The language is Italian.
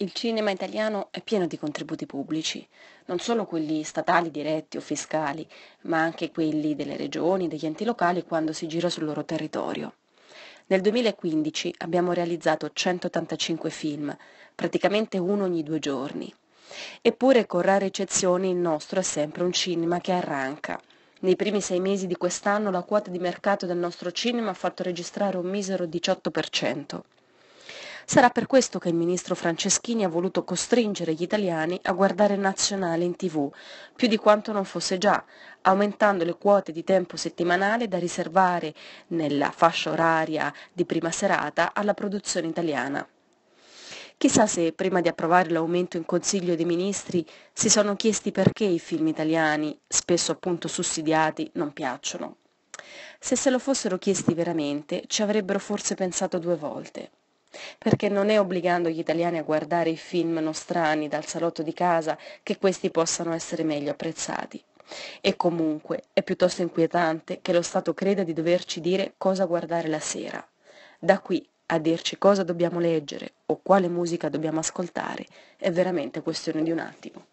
Il cinema italiano è pieno di contributi pubblici, non solo quelli statali diretti o fiscali, ma anche quelli delle regioni, degli enti locali quando si gira sul loro territorio. Nel 2015 abbiamo realizzato 185 film, praticamente uno ogni due giorni. Eppure, con rare eccezioni, il nostro è sempre un cinema che arranca. Nei primi sei mesi di quest'anno la quota di mercato del nostro cinema ha fatto registrare un misero 18%. Sarà per questo che il ministro Franceschini ha voluto costringere gli italiani a guardare Nazionale in tv, più di quanto non fosse già, aumentando le quote di tempo settimanale da riservare nella fascia oraria di prima serata alla produzione italiana. Chissà se prima di approvare l'aumento in Consiglio dei Ministri si sono chiesti perché i film italiani, spesso appunto sussidiati, non piacciono. Se se lo fossero chiesti veramente, ci avrebbero forse pensato due volte perché non è obbligando gli italiani a guardare i film nostrani dal salotto di casa che questi possano essere meglio apprezzati. E comunque è piuttosto inquietante che lo Stato creda di doverci dire cosa guardare la sera. Da qui a dirci cosa dobbiamo leggere o quale musica dobbiamo ascoltare è veramente questione di un attimo.